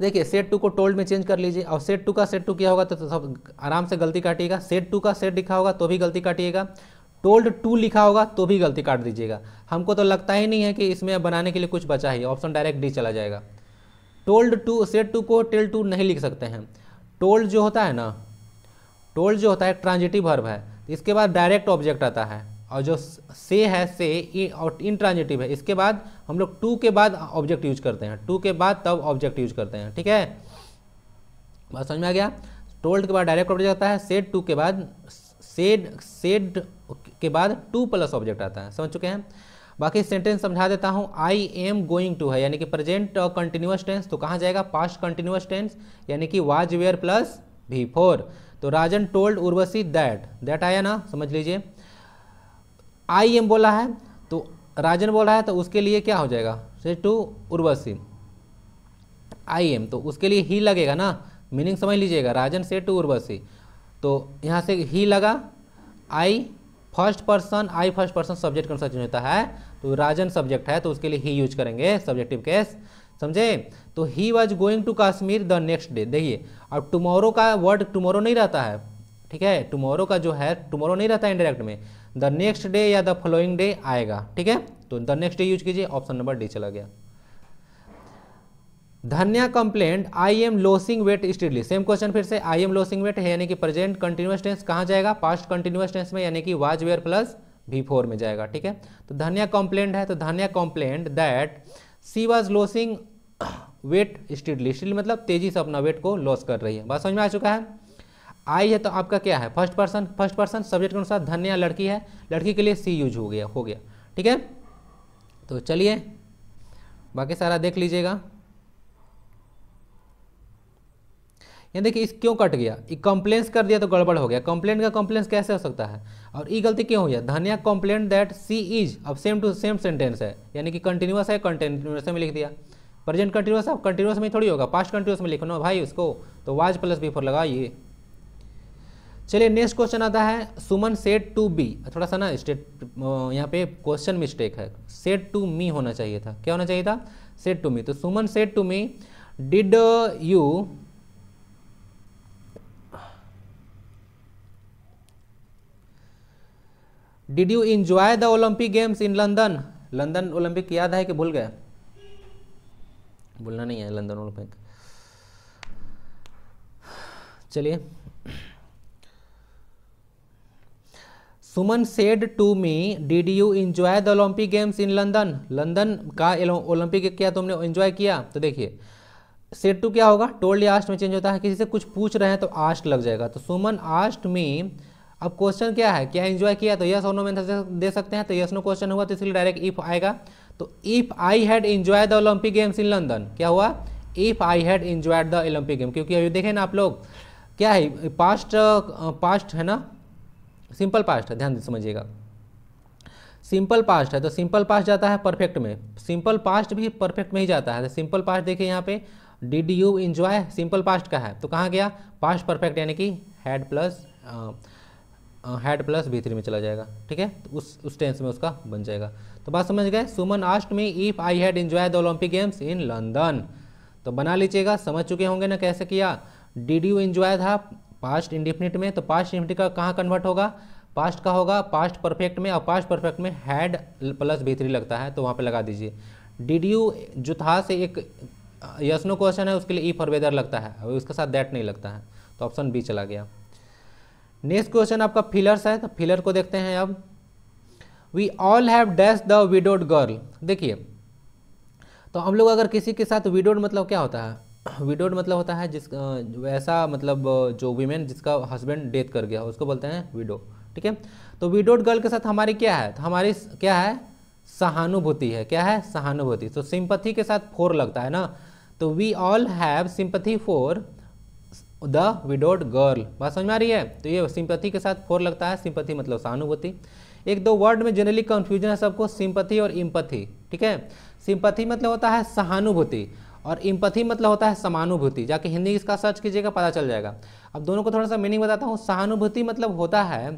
देखिए सेट टू को टोल्ड में चेंज कर लीजिए और सेट टू का सेट टू क्या होगा तो सब तो, तो, तो आराम से गलती काटिएगा सेट टू का सेट लिखा होगा तो भी गलती काटिएगा टोल्ड टू लिखा होगा तो भी गलती काट दीजिएगा हमको तो लगता ही नहीं है कि इसमें बनाने के लिए कुछ बचा ही ऑप्शन डायरेक्ट डी चला जाएगा टोल्ड टू सेट टू को टेल टू नहीं लिख सकते हैं टोल्ड जो होता है ना टोल्ड जो होता है ट्रांजिटिव हर्व है तो इसके बाद डायरेक्ट ऑब्जेक्ट आता है और जो से है से इ, इंट्रांजिटिव है इसके बाद हम लोग टू के बाद ऑब्जेक्ट यूज करते हैं टू के बाद तब ऑब्जेक्ट यूज करते हैं ठीक है बात समझ में आ गया टोल्ड के बाद डायरेक्ट ऑब्जेक्ट आता है सेड टू के बाद सेड सेड के बाद टू प्लस ऑब्जेक्ट आता है समझ चुके हैं बाकी सेंटेंस समझा देता हूँ आई एम गोइंग टू है यानी कि प्रेजेंट कंटिन्यूस टेंस तो कहाँ जाएगा पास्ट कंटिन्यूस टेंस यानी कि was were plus V four तो Rajan told Urvashi that that आया ना समझ लीजिए आई एम बोला है तो राजन बोला है तो उसके लिए क्या हो जाएगा से टू उर्वशी आई एम तो उसके लिए ही लगेगा ना मीनिंग समझ लीजिएगा राजन से टू उर्वशी तो यहाँ से ही लगा I first person I first person subject कौन सा होता है तो राजन सब्जेक्ट है तो उसके लिए ही यूज करेंगे सब्जेक्टिव केस समझे तो he was going to Kashmir the next day देखिए अब टुमोरो का वर्ड टुमोरो नहीं रहता है ठीक है टुमोरो का जो है टुमोरो नहीं रहता है इंडायरेक्ट में द नेक्स्ट डे या द फॉलोइंग डे आएगा ठीक है तो द नेक्स्ट डे यूज कीजिए ऑप्शन नंबर डी चला गया Dhanya complaint I am losing weight steadily same question फिर से आई एम लोसिंग वेट है यानी कि प्रेजेंट कंटिन्यूस टेंस कहाँ जाएगा पास्ट कंटिन्यूस टेंस में यानी कि was were plus V four में जाएगा ठीक है तो धन्या कंप्लेंट है तो Dhanya complaint that she was losing weight steadily steadily मतलब तेजी से अपना वेट को लॉस कर रही है बात समझ में आ चुका है आई है तो आपका क्या है first person first person subject के अनुसार धन्य या लड़की है लड़की के लिए सी यूज हो गया हो गया ठीक है तो चलिए बाकी सारा देख लीजिएगा यहाँ देखिए इस क्यों कट गया ये कंप्लेंस कर दिया तो गड़बड़ हो गया कंप्लेंट का कंप्लेंस कैसे हो सकता है और ये गलती क्यों हुई है धनिया कंप्लेंट दैट सी इज अब सेम टू सेम सेंटेंस है यानी कि कंटिन्यूस है कंटिन्यूस में लिख दिया प्रेजेंट कंटिन्यूस अब कंटिन्यूस में थोड़ी होगा पास्ट कंटिन्यूस में लिखो ना भाई उसको तो वाज प्लस बिफोर लगाइए चलिए नेक्स्ट क्वेश्चन आता है सुमन सेट टू बी थोड़ा सा ना स्टेट यहाँ पे क्वेश्चन मिस्टेक है सेट टू मी होना चाहिए था क्या होना चाहिए था सेट टू मी तो Suman said to me did you did you enjoy the Olympic games in London London Olympic याद है कि भूल गए भूलना नहीं है लंदन ओलंपिक चलिए Suman said to me did you enjoy the Olympic games in London London का ओलंपिक क्या तुमने इंजॉय किया तो देखिए सेट टू क्या होगा टोल्ड आस्ट में चेंज होता है किसी से कुछ पूछ रहे हैं तो आस्ट लग जाएगा तो सुमन आस्ट मी अब क्वेश्चन क्या है क्या एंजॉय किया तो यस और नो में दे सकते हैं तो यस नो क्वेश्चन हुआ तो इसलिए डायरेक्ट इफ आएगा तो if I had enjoy the Olympic games in London क्या हुआ if I had enjoyed the Olympic game क्योंकि अभी देखें ना आप लोग क्या है पास्ट पास्ट है ना सिंपल पास्ट है ध्यान समझिएगा सिंपल पास्ट है तो सिंपल पास्ट जाता है परफेक्ट में सिंपल पास्ट भी परफेक्ट में ही जाता है तो सिंपल पास्ट देखिए यहाँ पे did you enjoy simple past का है तो कहाँ गया पास्ट परफेक्ट यानी कि had plus had plus V three में चला जाएगा ठीक है तो उस उस टेंस में उसका बन जाएगा तो बात समझ गए सुमन आस्ट में if I had enjoy the Olympic games in London तो बना लीजिएगा समझ चुके होंगे ना कैसे किया डिड यू इन्जॉय था पास्ट इंडिफिनिट में तो पास्ट इंडिफिनिट का कहाँ कन्वर्ट होगा पास्ट का होगा पास्ट परफेक्ट में और पास्ट परफेक्ट में हैड प्लस बी थ्री लगता है तो वहाँ पर लगा दीजिए डिड यू जो था से एक यशनो क्वेश्चन है उसके लिए ई फॉर वेदर लगता है अभी उसके साथ दैट नहीं लगता है तो ऑप्शन बी चला गया नेक्स्ट क्वेश्चन आपका फिलर्स है तो फिलर को देखते हैं अब we all have dash the widowed girl देखिए तो हम लोग अगर किसी के साथ विडोड मतलब क्या होता है विडोड मतलब होता है जिस ऐसा मतलब जो वीमेन जिसका हस्बैंड डेथ कर गया उसको बोलते हैं विडो ठीक है तो विडोड गर्ल के साथ हमारी क्या है तो हमारी क्या है सहानुभूति है क्या है सहानुभूति तो सिंपथी के साथ फोर लगता है ना तो we all have sympathy for the widowed girl बात समझ में आ रही है तो ये सिंपथी के साथ फोर लगता है सिंपथी मतलब सहानुभूति एक दो वर्ड में जनरली कन्फ्यूजन है सबको सिंपथी और इम्पथी ठीक है सिंपथी मतलब होता है सहानुभूति और इम्पथी मतलब होता है समानुभूति जाके हिंदी इसका सर्च कीजिएगा पता चल जाएगा अब दोनों को थोड़ा सा मीनिंग बताता हूँ सहानुभूति मतलब होता है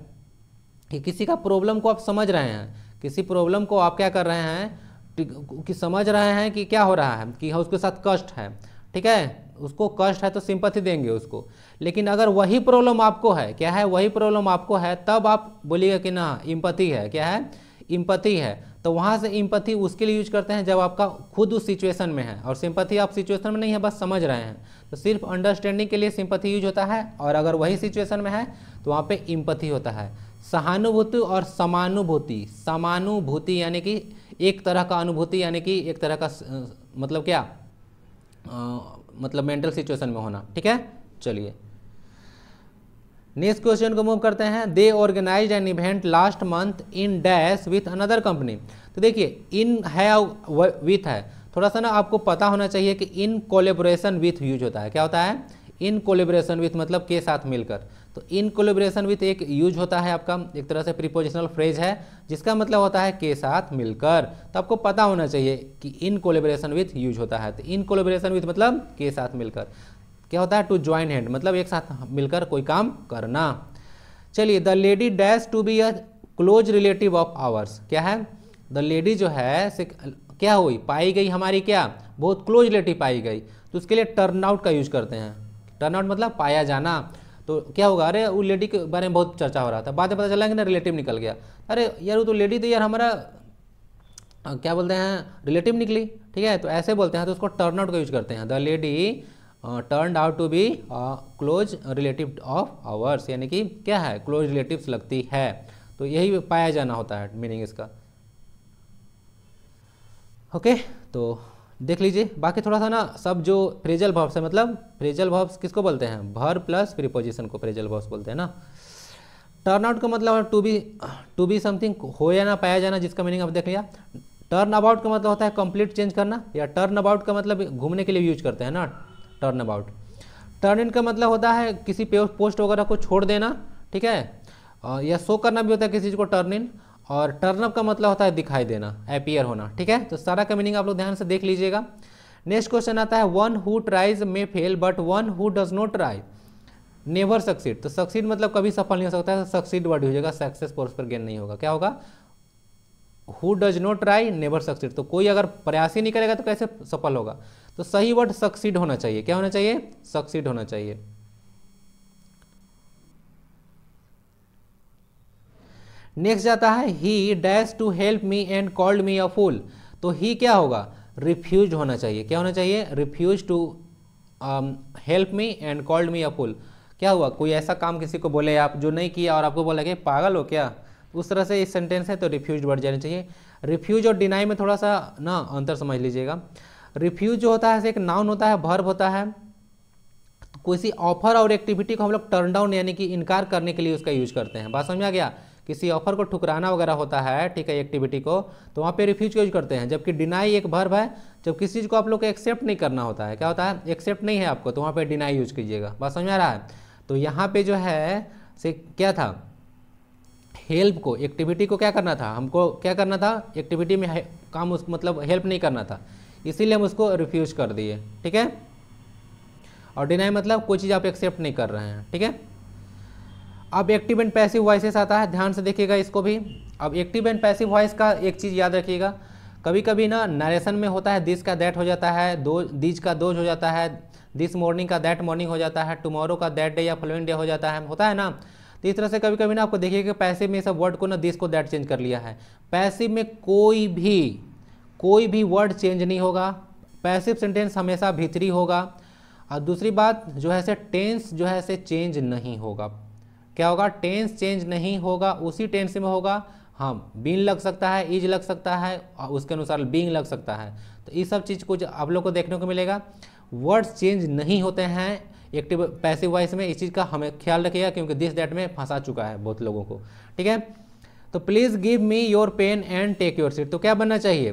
कि किसी का प्रॉब्लम को आप समझ रहे हैं किसी प्रॉब्लम को आप क्या कर रहे हैं कि समझ रहे हैं कि क्या हो रहा है कि हाँ उसके साथ कष्ट है ठीक है उसको कष्ट है तो सिंपथी देंगे उसको लेकिन अगर वही प्रॉब्लम आपको है क्या है वही प्रॉब्लम आपको है तब आप बोलिएगा कि ना इम्पति है क्या है इम्पति है तो वहाँ से इम्पथी उसके लिए यूज करते हैं जब आपका खुद उस सिचुएशन में है और सिंपथी आप सिचुएशन में नहीं है बस समझ रहे हैं तो सिर्फ अंडरस्टैंडिंग के लिए सिंपथी यूज होता है और अगर वही सिचुएशन में है तो वहाँ पे इम्पथी होता है सहानुभूति और समानुभूति समानुभूति यानी कि एक तरह का अनुभूति यानी कि एक तरह का मतलब क्या मतलब मेंटल सिचुएशन में होना ठीक है चलिए नेक्स्ट क्वेश्चन को मूव करते हैं they organise an event last month in dash with another company तो देखिए इन है विथ है थोड़ा सा ना आपको पता होना चाहिए कि इन कोलेबोरेशन विथ यूज होता है क्या होता है इन कोलेबोरेशन विथ मतलब के साथ मिलकर तो इन कोलेब्रेशन विथ एक यूज होता है आपका एक तरह से प्रीपोजिशनल फ्रेज है जिसका मतलब होता है के साथ मिलकर तो आपको पता होना चाहिए कि इन कोलेब्रेशन विथ यूज होता है तो इन कोलेबरेशन विथ मतलब के साथ मिलकर क्या होता है टू ज्वाइन हैंड मतलब एक साथ मिलकर कोई काम करना चलिए the lady dash to be a close relative of ours क्या है द लेडी जो है से क्या हुई पाई गई हमारी क्या बहुत क्लोज रिलेटिव पाई गई तो उसके लिए टर्न आउट का यूज करते हैं टर्न आउट मतलब पाया जाना तो क्या होगा अरे वो लेडी के बारे में बहुत चर्चा हो रहा था बाद में पता चला कि ना रिलेटिव निकल गया अरे यार वो तो लेडी तो यार हमारा क्या बोलते हैं रिलेटिव निकली ठीक है तो ऐसे बोलते हैं तो उसको टर्न आउट का यूज करते हैं the lady turn out to be close relative of ours यानी कि क्या है क्लोज रिलेटिव लगती है तो यही पाया जाना होता है मीनिंग इसका ओके okay, तो देख लीजिए बाकी थोड़ा सा ना सब जो फ्रेजल वर्ब्स है मतलब फ्रेजल वर्ब्स किसको बोलते हैं भर प्लस प्रीपोजिशन को फ्रेजल वर्ब्स बोलते हैं ना टर्न आउट का मतलब to be to be something हो या ना पाया जाना जिसका मीनिंग आप देख लिया टर्न अबाउट का मतलब होता है कंप्लीट चेंज करना या टर्न अबाउट का मतलब घूमने के लिए यूज करते हैं ना टर्न अबाउट टर्न इन का मतलब होता है किसी पोस्ट वगैरह को छोड़ देना ठीक है या शो करना भी होता है किसी चीज़ को टर्न इन और टर्नअप का मतलब होता है दिखाई देना अपियर होना ठीक है तो सारा का मीनिंग आप लोग ध्यान से देख लीजिएगा नेक्स्ट क्वेश्चन आता है one who tries may fail but one who does not try never succeed तो सक्सीड मतलब कभी सफल नहीं हो सकता है सक्सीड वर्ड हो जाएगा सक्सेस पोर्स पर गेन नहीं होगा क्या होगा who does not try never succeed तो कोई अगर प्रयास ही नहीं करेगा तो कैसे सफल होगा तो सही वर्ड सक्सीड होना चाहिए क्या होना चाहिए सक्सीड होना चाहिए नेक्स्ट जाता है he dash to help me and called me a fool तो ही क्या होगा रिफ्यूज होना चाहिए क्या होना चाहिए refuse to help me and called me a fool क्या हुआ कोई ऐसा काम किसी को बोले आप जो नहीं किया और आपको बोला कि पागल हो क्या उस तरह से इस सेंटेंस है तो रिफ्यूज बढ़ जाना चाहिए रिफ्यूज और डिनाई में थोड़ा सा ना अंतर समझ लीजिएगा रिफ्यूज जो होता है एक नाउन होता है भर्ब होता है तो किसी ऑफर और एक्टिविटी को हम लोग टर्न डाउन यानी कि इनकार करने के लिए उसका यूज करते हैं बात समझ में आ गया किसी ऑफर को ठुकराना वगैरह होता है ठीक है एक्टिविटी को तो वहाँ पे रिफ्यूज यूज करते हैं जबकि डिनाई एक भर्व है जब किसी चीज़ को आप लोग को एक्सेप्ट नहीं करना होता है क्या होता है एक्सेप्ट नहीं है आपको तो वहाँ पर डिनाई यूज कीजिएगा बस समझ आ रहा है तो यहाँ पर जो है से क्या था हेल्प को एक्टिविटी को क्या करना था हमको क्या करना था एक्टिविटी में काम उस मतलब हेल्प नहीं करना था इसीलिए हम उसको रिफ्यूज कर दिए ठीक है और डिनाई मतलब कोई चीज़ आप एक्सेप्ट नहीं कर रहे हैं ठीक है अब एक्टिव एंड पैसिव वॉइसेस आता है ध्यान से देखिएगा इसको भी अब एक्टिव एंड पैसिव वॉइस का एक चीज़ याद रखिएगा कभी कभी ना नरेशन में होता है दिस का दैट हो जाता है दो दिज का दोज हो जाता है दिस मॉर्निंग का दैट मॉर्निंग हो जाता है टुमारो का दैट डे या फॉलोइंग डे हो जाता है होता है ना तो इस तरह से कभी कभी ना आपको देखिएगा पैसिव में सब वर्ड को ना दिस को दैट चेंज कर लिया है पैसिव में कोई भी कोई भी वर्ड चेंज नहीं होगा पैसिव सेंटेंस हमेशा भीतरी होगा और दूसरी बात जो है से टेंस जो है से चेंज नहीं होगा क्या होगा टेंस चेंज नहीं होगा उसी टेंस में होगा हम हाँ, बीन लग सकता है इज लग सकता है और उसके अनुसार बींग लग सकता है तो ये सब चीज़ कुछ आप लोग को देखने को मिलेगा वर्ड्स चेंज नहीं होते हैं एक्टिव पैसिव वॉइस में इस चीज़ का हमें ख्याल रखिएगा क्योंकि दिस डेट में फंसा चुका है बहुत लोगों को ठीक है तो please give me your pen and take your seat तो क्या बनना चाहिए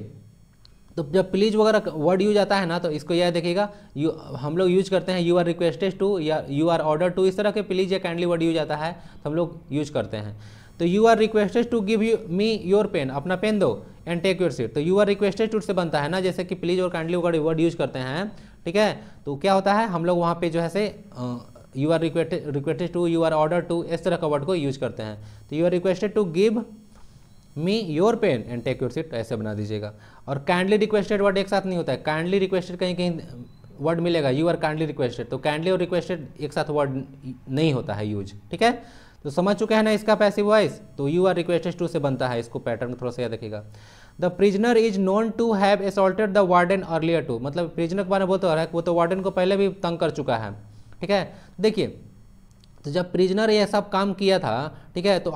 तो जब प्लीज वगैरह वर्ड यूज आता है ना तो इसको यह देखिएगा यू हम लोग यूज करते हैं यू आर रिक्वेस्टेड टू या यू आर ऑर्डर टू इस तरह के प्लीज या काइंडली वर्ड यूज आता है तो हम लोग यूज करते हैं तो you are requested to give you me your pen अपना पेन दो एंड टेक योर सीट तो यू आर रिक्वेस्टेड टू से बनता है ना जैसे कि प्लीज और काइंडली वगैरह वर्ड यूज करते हैं ठीक है तो क्या होता है हम लोग वहाँ पर जो है से you are requested to you are order to इस तरह का वर्ड को यूज करते हैं तो you are requested to give me your pen and take your seat ऐसे बना दीजिएगा और काइंडली रिक्वेस्टेड वर्ड एक साथ नहीं होता है काइंडली रिक्वेस्टेड कहीं कहीं वर्ड मिलेगा यू आर काइंडली रिक्वेस्टेड तो काइंडली और रिक्वेस्टेड एक साथ वर्ड नहीं होता है यूज ठीक है तो समझ चुके हैं ना इसका पैसिव वॉइस तो यू आर रिक्वेस्टेड टू से बनता है इसको पैटर्न थोड़ा सा याद रखिएगा the prisoner is known to have assaulted the warden earlier too मतलब प्रिजनर के बारे में रहा है वो तो वार्डन को पहले भी तंग कर चुका है ठीक है देखिए तो जब प्रिजनर ये सब काम किया था ठीक है तो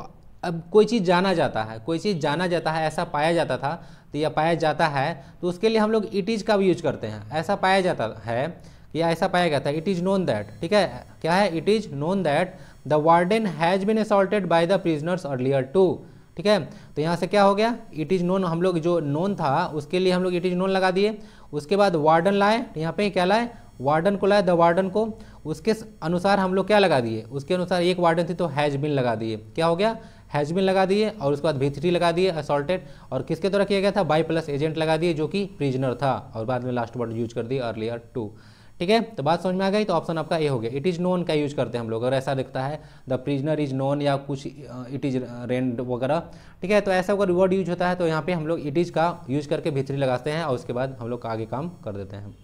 अब कोई चीज़ जाना जाता है कोई चीज़ जाना जाता है ऐसा पाया जाता था तो या पाया जाता है तो उसके लिए हम लोग इट इज़ का भी यूज करते हैं ऐसा पाया जाता है या ऐसा पाया गया था इट इज़ नोन दैट ठीक है क्या है it is known that the warden has been assaulted by the prisoners earlier too ठीक है तो यहाँ से क्या हो गया इट इज़ नोन हम लोग जो नोन था उसके लिए हम लोग इट इज़ नोन लगा दिए उसके बाद वार्डन लाए यहाँ पे क्या लाए वार्डन को लाए द वार्डन को उसके अनुसार हम लोग क्या लगा दिए उसके अनुसार एक वार्डन थी तो हैज़ बिन लगा दिए क्या हो गया हैजबिन लगा दिए और उसके बाद भी लगा दिए असॉल्टेड और किसके द्वारा किया गया था बाई प्लस एजेंट लगा दिए जो कि प्रिजनर था और बाद में लास्ट वर्ड यूज कर दिए अर्लियर टू ठीक है तो बात समझ में आ गई तो ऑप्शन आपका ए हो गया इट इज़ नोन का यूज करते हैं हम लोग अगर ऐसा दिखता है द प्रिजनर इज नोन या कुछ इट इज रेंड वगैरह ठीक है तो ऐसा अगर वर्ड यूज होता है तो यहाँ पे हम लोग इट इज का यूज करके भीतरी लगाते हैं और उसके बाद हम लोग आगे काम कर देते हैं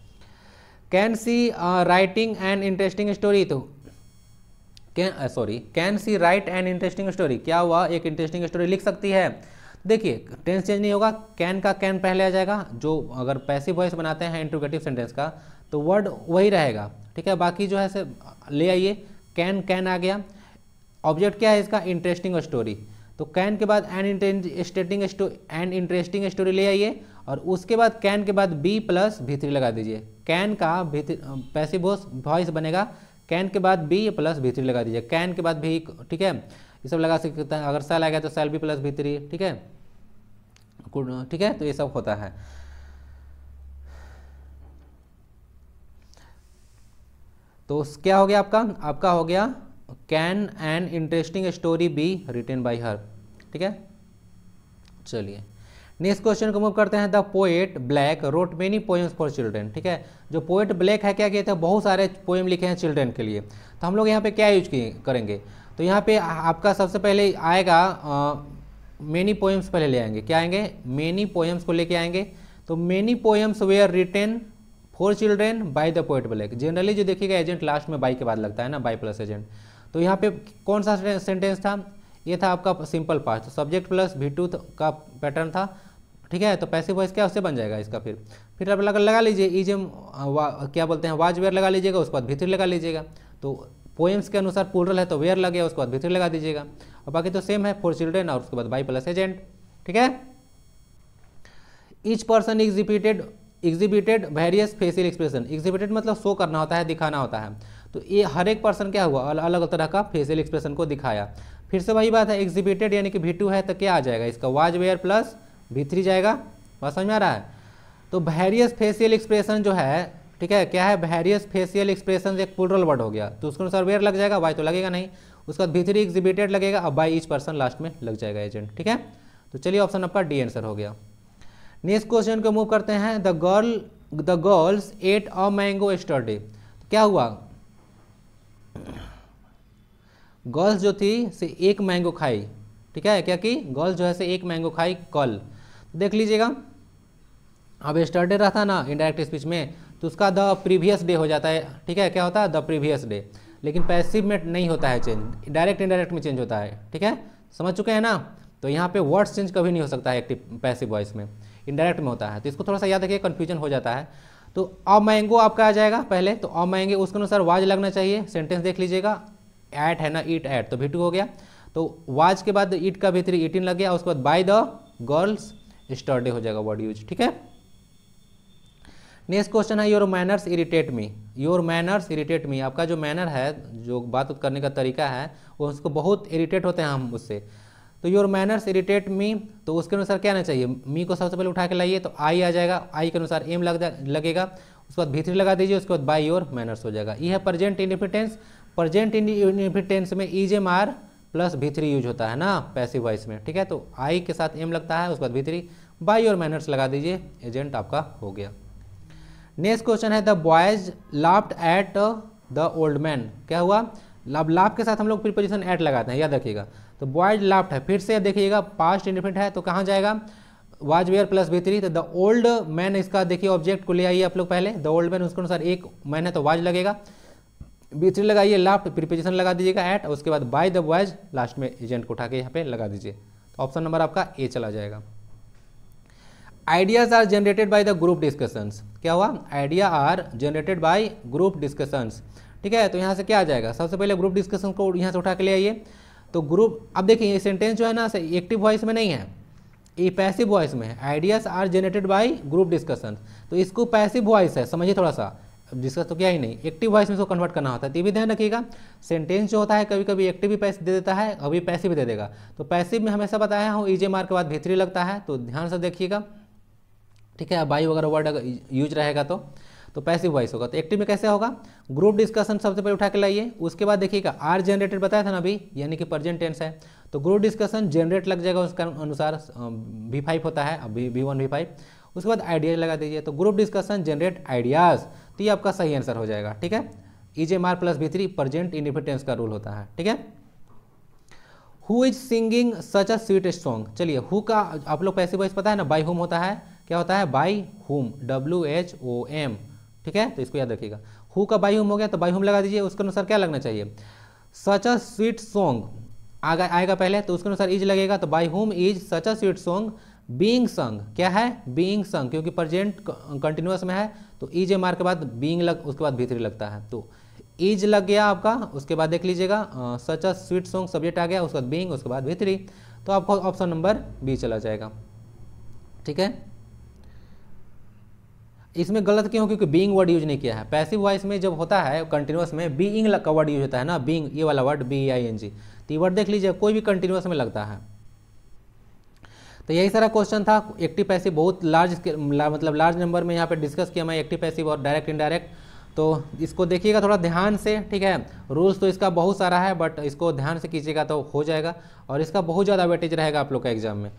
can she writing and interesting story तो can sorry can she write an interesting story क्या हुआ एक इंटरेस्टिंग स्टोरी लिख सकती है देखिए टेंस चेंज नहीं होगा कैन का कैन पहले आ जाएगा जो अगर पैसिव वॉइस बनाते हैं इंट्रोगेटिव सेंटेंस का तो वर्ड वही रहेगा ठीक है बाकी जो है से ले आइए कैन कैन आ गया ऑब्जेक्ट क्या है इसका इंटरेस्टिंग स्टोरी तो कैन के बाद an interesting an interesting story ले आइए और उसके बाद कैन के बाद बी प्लस भी लगा दीजिए कैन का भी पैसिव वॉइस बनेगा कैन के बाद बी प्लस भी थ्री लगा दीजिए कैन के बाद भी ठीक है ये सब लगा सकते हैं अगर सेल आ गया तो shall be plus V three ठीक है ठीक है तो ये सब होता है तो क्या हो गया आपका आपका हो गया can an interesting story be written by her ठीक है चलिए नेक्स्ट क्वेश्चन को मूव करते हैं the poet Blake wrote many poems for children ठीक है जो पोएट ब्लैक है क्या कहते थे बहुत सारे पोएम लिखे हैं चिल्ड्रेन के लिए तो हम लोग यहाँ पे क्या यूज करेंगे तो यहाँ पे आपका सबसे पहले आएगा मेनी पोएम्स पहले ले आएंगे क्या आएंगे मेनी पोएम्स को लेके आएंगे तो many poems were written for children by the poet Blake generally जो देखिएगा एजेंट लास्ट में बाई के बाद लगता है ना बाई प्लस एजेंट तो यहाँ पे कौन सा सेंटेंस था ये था आपका simple past subject plus V का पैटर्न था ठीक है तो पैसिव वॉइस क्या उससे बन जाएगा इसका फिर फिर आप लगा लगा लीजिए ई e जेम क्या बोलते हैं वाज वेयर लगा लीजिएगा उसके बाद भीतर लगा लीजिएगा तो पोएम्स के अनुसार पुलरल है तो वेयर लगे उसके बाद भीतर लगा दीजिएगा और बाकी तो सेम है फॉर चिल्ड्रेन और उसके बाद बाई प्लस एजेंट ठीक है each person exhibited exhibited various facial expression exhibited मतलब शो करना होता है दिखाना होता है तो ये हर एक पर्सन क्या हुआ अलग अलग तरह का फेसियल एक्सप्रेशन को दिखाया फिर से वही बात है एग्जीबिटेड यानी कि वी है तो क्या आ जाएगा इसका was were plus V three जाएगा बात समझ में आ रहा है तो वेरियस फेसियल एक्सप्रेशन जो है ठीक है क्या है वेरियस फेसियल एक्सप्रेशन एक पुलरल वर्ड हो गया तो उसके अनुसार वेयर लग जाएगा वाई तो लगेगा नहीं उसके बाद भी थ्री एग्जिबिटेड लगेगा अब बाई ईच पर्सन लास्ट में लग जाएगा एजेंट ठीक है तो चलिए ऑप्शन आपका डी आंसर हो गया नेक्स्ट क्वेश्चन को मूव करते हैं the girl the girls ate a mango yesterday क्या हुआ गर्ल्स जो थी से एक मैंगो खाई ठीक है क्या कि गर्ल्स जो है से एक मैंगो खाई कल देख लीजिएगा अब स्टर्डे रहता ना इनडायरेक्ट स्पीच में तो उसका द प्रीवियस डे हो जाता है ठीक है क्या होता है द प्रीवियस डे लेकिन पैसिव में नहीं होता है चेंज डायरेक्ट इनडायरेक्ट में चेंज होता है ठीक है समझ चुके हैं ना तो यहाँ पे वर्ड्स चेंज कभी नहीं हो सकता है एक्टिव पैसिव वॉइस में इनडायरेक्ट में होता है तो इसको थोड़ा सा याद रखिए कन्फ्यूजन हो जाता है तो अब मैंगो आपका आ जाएगा पहले तो अब मैंगे उसके अनुसार वाज लगना चाहिए सेंटेंस देख लीजिएगा एट है ना ईट ऐट तो भी हो गया तो वाज के बाद ईट का भीतरी ईटिन लग गया उसके बाद बाय द गर्ल्स स्टर्डे हो जाएगा वर्ड यूज ठीक है नेक्स्ट क्वेश्चन है your manners irritate me your manners irritate me आपका जो मैनर है जो बात करने का तरीका है वो उसको बहुत इरिटेट होते हैं हम उससे तो योर मैनर्स इरिटेट मी तो उसके अनुसार क्या आना चाहिए मी को सबसे पहले उठा के लाइए तो आई आ जाएगा आई के अनुसार एम लग लगेगा उसके बाद भीतरी लगा दीजिए उसके बाद बाई योर मैनर्स हो जाएगा ये है प्रजेंट इंडिफिटेंस प्रजेंट इंडिफिटेंस में ई जे मार प्लस भी थ्री यूज होता है ना पैसिव वॉइस में ठीक है तो आई के साथ एम लगता है उसके बाद भी थ्री बाई और मैनर्स लगा दीजिए एजेंट आपका हो गया नेक्स्ट क्वेश्चन है the boys laughed at the old man क्या हुआ लाभ लाभ के साथ हम लोग प्रीपोजिशन एट लगाते हैं याद रखिएगा तो बॉयज लाफ्ट है फिर से देखिएगा पास्ट इंडिफिनिट है तो कहाँ जाएगा was were plus V three तो द ओल्ड मैन इसका देखिए ऑब्जेक्ट को ले आइए आप लोग पहले द ओल्ड मैन उसके अनुसार एक मैन है तो वाज लगेगा बी लगाइए लाफ्ट प्रिपेजेशन लगा दीजिएगा एट और उसके बाद बाय द बॉयज लास्ट में एजेंट को उठा के यहाँ पे लगा दीजिए तो ऑप्शन नंबर आपका ए चला जाएगा ideas are generated by the group discussions क्या हुआ idea are generated by group discussions ठीक है तो यहाँ से क्या आ जाएगा सबसे पहले ग्रुप डिस्कशन को यहाँ से उठा के ले आइए तो ग्रुप अब देखिए ये सेंटेंस जो है ना एक्टिव वॉइस में नहीं है ये पैसिव वॉइस में है ideas are generated by group discussion तो इसको पैसिव वॉइस है समझिए थोड़ा सा अब डिस्कस तो किया ही नहीं एक्टिव वॉइस में उसको कन्वर्ट करना होता है तो ये भी ध्यान रखिएगा सेंटेंस जो होता है कभी कभी एक्टिव भी पैसे दे देता है अभी पैसे भी दे देगा तो पैसे में हमेशा बताया हूँ ई जे मार्क के बाद बेहतरी लगता है तो ध्यान से देखिएगा ठीक है बाई वगैरह वर्ड अगर यूज रहेगा तो तो पैसिव वॉइस होगा तो एक्टिव में कैसे होगा ग्रुप डिस्कशन सबसे पहले उठा के लाइए उसके बाद देखिएगा आर जनरेटेड बताया था ना अभी यानी कि प्रेजेंट टेंस है तो ग्रुप डिस्कशन जनरेट लग जाएगा उसके अनुसार वी फाइव होता है वी वन वी फाइव उसके बाद आइडियाज लगा दीजिए तो ग्रुप डिस्कशन जनरेट आइडियाज़ तो ये आपका सही आंसर हो जाएगा ठीक है ई जे मार प्लस भी थ्री प्रजेंट इनिफिटेंस का रूल होता है ठीक है who is singing such a sweet song चलिए हु का आप लोग पैसे वाइज पता है ना बाई होम होता है क्या होता है by whom W H O M ठीक है तो इसको याद रखिएगा हु का बाई होम हो गया तो बाई होम लगा दीजिए उसके अनुसार क्या लगना चाहिए सच अ स्वीट सॉन्ग आगा आएगा पहले तो उसके अनुसार इज e लगेगा तो by whom is such a sweet song being sung क्या है बींग संग क्योंकि प्रजेंट कंटिन्यूस में है तो ईज e एम आर के बाद बींग लग उसके बाद भी थ्री लगता है तो ईज e लग गया आपका उसके बाद देख लीजिएगा such a sweet song subject आ गया उसके बाद बींग उसके बाद भी थ्री तो आपको ऑप्शन नंबर बी चला जाएगा ठीक है इसमें गलत क्यों क्योंकि बींग वर्ड यूज नहीं किया है पैसिव वॉइस में जब होता है कंटिन्यूस में बीइंग का वर्ड यूज होता है ना बींग ये वाला word B I N G तो ये वर्ड देख लीजिए कोई भी कंटिन्यूस में लगता है तो यही सारा क्वेश्चन था एक्टिव पैसिव बहुत लार्ज ला, मतलब लार्ज नंबर में यहाँ पे डिस्कस किया मैं एक्टिव पैसिव और डायरेक्ट इनडायरेक्ट तो इसको देखिएगा थोड़ा ध्यान से ठीक है रूल्स तो इसका बहुत सारा है बट इसको ध्यान से कीजिएगा तो हो जाएगा और इसका बहुत ज़्यादा वेटेज रहेगा आप लोग का एग्जाम में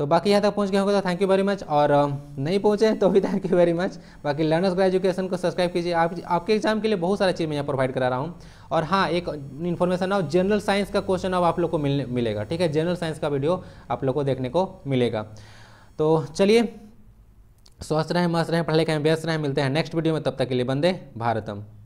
तो बाकी यहाँ तक पहुँच गए होंगे तो थैंक यू वेरी मच और नहीं पहुँचे तो भी थैंक यू वेरी मच बाकी लर्नर्स का एजुकेशन को सब्सक्राइब कीजिए आप आपके एग्जाम के लिए बहुत सारा चीज़ मैं यहाँ प्रोवाइड करा रहा हूँ और हाँ एक इन्फॉर्मेशन अब जनरल साइंस का क्वेश्चन अब आप लोग को मिलेगा ठीक है जनरल साइंस का वीडियो आप लोग को देखने को मिलेगा तो चलिए स्वस्थ रहें मस्त रहें पढ़ाई का व्यस्त रहें मिलते हैं नेक्स्ट वीडियो में तब तक के लिए बंदे भारतम